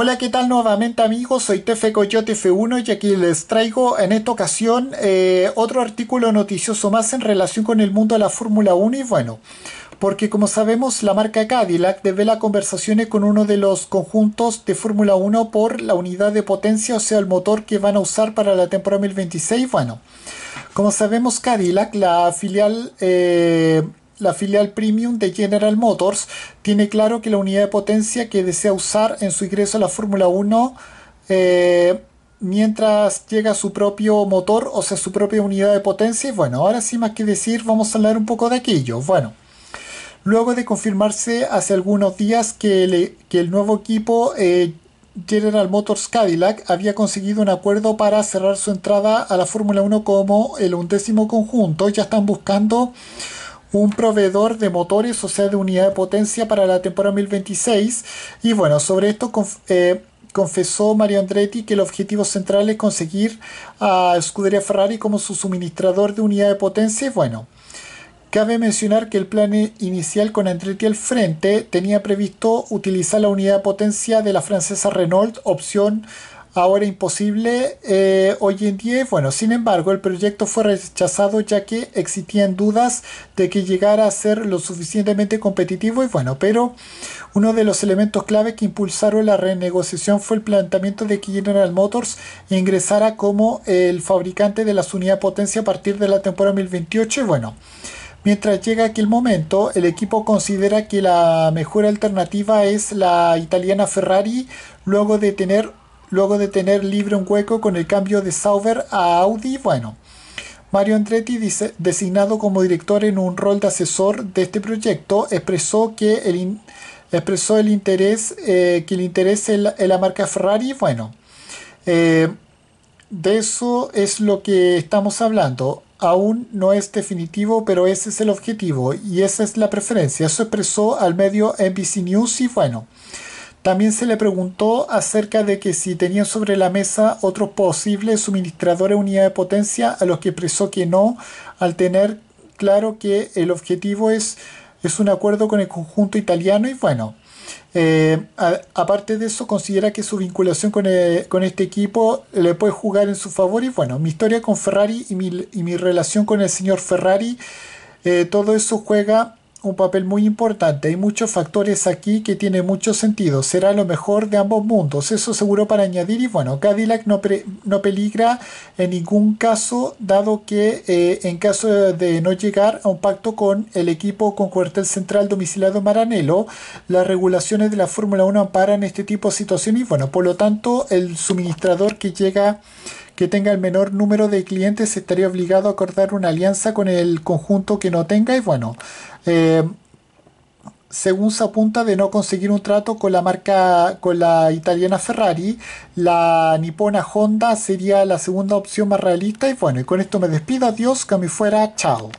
Hola, ¿qué tal nuevamente amigos? Soy Tefe Coyote F1 y aquí les traigo en esta ocasión eh, otro artículo noticioso más en relación con el mundo de la Fórmula 1 y bueno, porque como sabemos la marca Cadillac debe las conversaciones con uno de los conjuntos de Fórmula 1 por la unidad de potencia, o sea el motor que van a usar para la temporada 2026, bueno. Como sabemos, Cadillac, la filial eh, la filial premium de General Motors tiene claro que la unidad de potencia que desea usar en su ingreso a la Fórmula 1 eh, mientras llega su propio motor, o sea, su propia unidad de potencia. Y bueno, ahora sí más que decir, vamos a hablar un poco de aquello. Bueno, luego de confirmarse hace algunos días que, que el nuevo equipo eh, General Motors Cadillac había conseguido un acuerdo para cerrar su entrada a la Fórmula 1 como el undécimo conjunto, ya están buscando un proveedor de motores, o sea, de unidad de potencia para la temporada 2026. Y bueno, sobre esto eh, confesó Mario Andretti que el objetivo central es conseguir a Scuderia Ferrari como su suministrador de unidad de potencia. Y bueno, Cabe mencionar que el plan e-, inicial con Andretti al frente tenía previsto utilizar la unidad de potencia de la francesa Renault, opción ahora imposible eh, hoy en día. Bueno, sin embargo, el proyecto fue rechazado ya que existían dudas de que llegara a ser lo suficientemente competitivo y bueno, pero uno de los elementos clave que impulsaron la renegociación fue el planteamiento de que General Motors ingresara como el fabricante de las unidades potencia a partir de la temporada 2028 y bueno. Mientras llega aquel momento, el equipo considera que la mejor alternativa es la italiana Ferrari, luego de tener Luego de tener libre un hueco con el cambio de Sauber a Audi, bueno. Mario Andretti, designado como director en un rol de asesor de este proyecto, expresó que el, expresó el interés eh, que le en la, marca Ferrari. Bueno, eh, de eso es lo que estamos hablando. Aún no es definitivo, pero ese es el objetivo y esa es la preferencia. Eso expresó al medio NBC News y bueno. También se le preguntó acerca de que si tenían sobre la mesa otros posibles suministradores de unidad de potencia, a los que expresó que no, al tener claro que el objetivo es, es un acuerdo con el conjunto italiano y bueno. Eh, aparte de eso, considera que su vinculación eh, con, este equipo le puede jugar en su favor y bueno, mi historia con Ferrari y mi, relación con el señor Ferrari, eh, todo eso juega un papel muy importante. Hay muchos factores aquí que tiene mucho sentido. Será lo mejor de ambos mundos. Eso seguro para añadir. Y bueno, Cadillac no, no peligra en ningún caso, dado que eh, en caso de, no llegar a un pacto con el equipo con cuartel central domiciliado Maranello, las regulaciones de la Fórmula 1 amparan este tipo de situaciones. Y bueno, por lo tanto, el suministrador que llega que tenga el menor número de clientes estaría obligado a acordar una alianza con el conjunto que no tenga y bueno, eh, según se apunta de no conseguir un trato con la marca, con la italiana Ferrari, la nipona Honda sería la segunda opción más realista y bueno, y con esto me despido, adiós, que a mí fuera, chao.